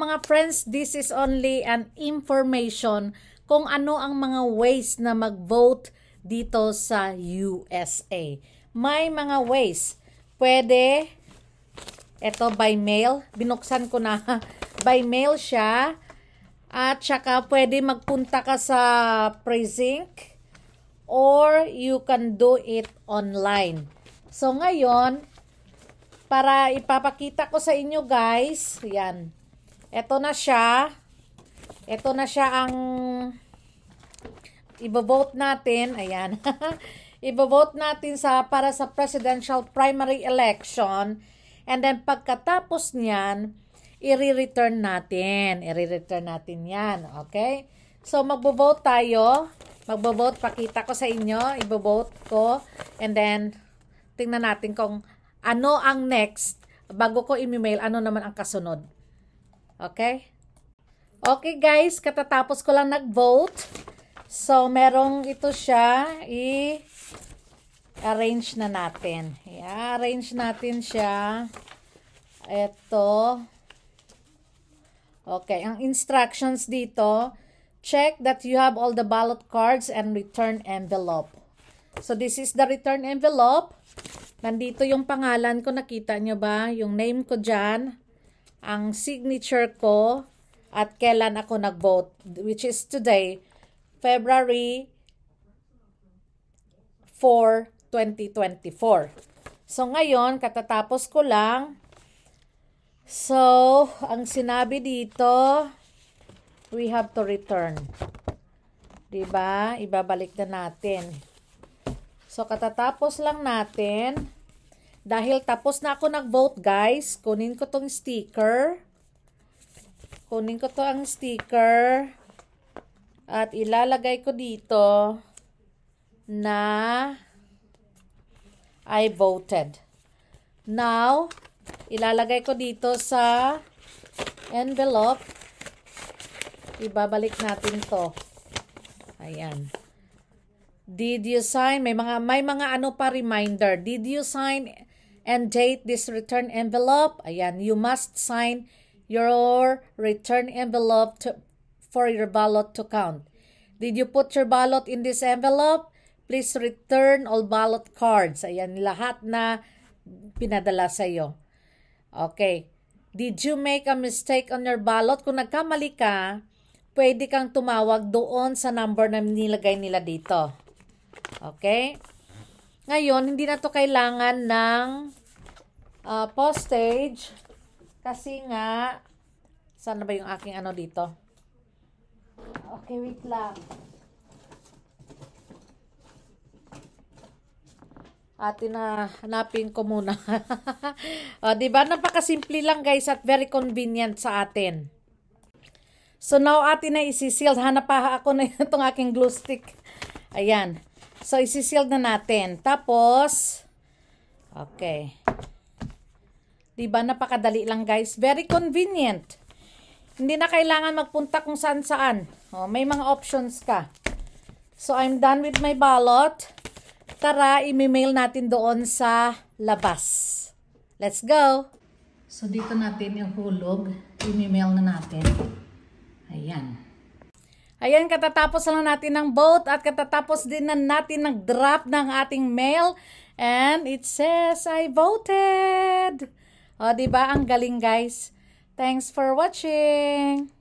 mga friends, this is only an information kung ano ang mga ways na mag-vote dito sa USA. May mga ways. Pwede, ito by mail, binuksan ko na, by mail siya. At saka pwede magpunta ka sa precinct or you can do it online. So ngayon, para ipapakita ko sa inyo guys, yan. Ito na siya. Ito na siya ang ibobote natin. Ayan. ibobote natin sa para sa presidential primary election. And then pagkatapos niyan, i-return natin. I-return natin 'yan, okay? So magbo-vote tayo. Magbo-vote pakita ko sa inyo, ibo-vote ko and then tingnan natin kung ano ang next bago ko i-mail ano naman ang kasunod. Okay? Okay guys, katatapos ko lang nag-vote. So, merong ito siya, i-arrange na natin. I-arrange natin siya. Ito. Okay, ang instructions dito, check that you have all the ballot cards and return envelope. So, this is the return envelope. Nandito yung pangalan ko, nakita nyo ba? Yung name ko dyan ang signature ko at kailan ako nag-vote, which is today, February 4, 2024. So, ngayon, katatapos ko lang. So, ang sinabi dito, we have to return. Diba? Ibabalik na natin. So, katatapos lang natin. Dahil tapos na ako nag-vote, guys. Kunin ko tong sticker. Kunin ko to ang sticker. At ilalagay ko dito na I voted. Now, ilalagay ko dito sa envelope. Ibabalik natin to. Ayan. Did you sign? May mga may mga ano pa reminder. Did you sign and date this return envelope. Ayan, you must sign your return envelope to, for your ballot to count. Did you put your ballot in this envelope? Please return all ballot cards. Ayan, lahat na pinadala sa iyo. Okay. Did you make a mistake on your ballot? Kung nagkamali ka, pwede kang tumawag doon sa number na nilagay nila dito. Okay? Ngayon, hindi na to kailangan ng uh, postage kasi nga sana ba yung aking ano dito? Okay, wait lang. Ate na hanapin ko muna. o, di ba? Napakasimple lang guys at very convenient sa atin. So now atin na isisealed. Hanap pa ako na itong aking glue stick. Ayan. So, isi-seal na natin. Tapos, okay. Diba, napakadali lang guys. Very convenient. Hindi na kailangan magpunta kung saan saan. Oh, may mga options ka. So, I'm done with my ballot. Tara, imi-mail natin doon sa labas. Let's go! So, dito natin yung ihulog. Imi-mail na natin. Ayan. Ayan, katatapos lang natin ng boat at katatapos din na natin nag-drop ng ating mail. And it says, I voted! O, ba diba? Ang galing, guys. Thanks for watching!